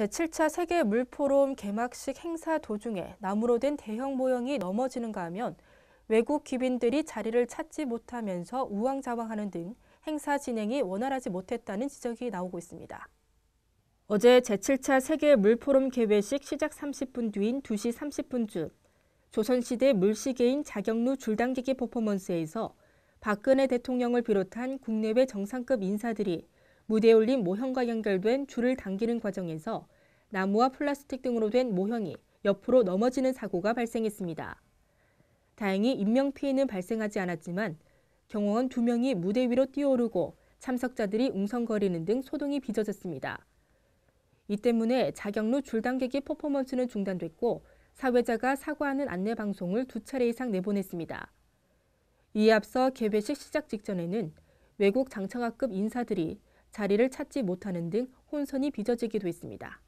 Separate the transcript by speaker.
Speaker 1: 제7차 세계 물포럼 개막식 행사 도중에 나무로 된 대형 모형이 넘어지는가 하면 외국 귀빈들이 자리를 찾지 못하면서 우왕좌왕하는 등 행사 진행이 원활하지 못했다는 지적이 나오고 있습니다. 어제 제7차 세계 물포럼 개회식 시작 30분 뒤인 2시 30분쯤 조선시대 물시계인 자경루 줄당기기 퍼포먼스에서 박근혜 대통령을 비롯한 국내외 정상급 인사들이 무대에 올린 모형과 연결된 줄을 당기는 과정에서 나무와 플라스틱 등으로 된 모형이 옆으로 넘어지는 사고가 발생했습니다. 다행히 인명 피해는 발생하지 않았지만 경호원 2명이 무대 위로 뛰어오르고 참석자들이 웅성거리는 등 소동이 빚어졌습니다. 이 때문에 자격로 줄당기기 퍼포먼스는 중단됐고 사회자가 사과하는 안내 방송을 두 차례 이상 내보냈습니다. 이에 앞서 개회식 시작 직전에는 외국 장청학급 인사들이 자리를 찾지 못하는 등 혼선이 빚어지기도 했습니다.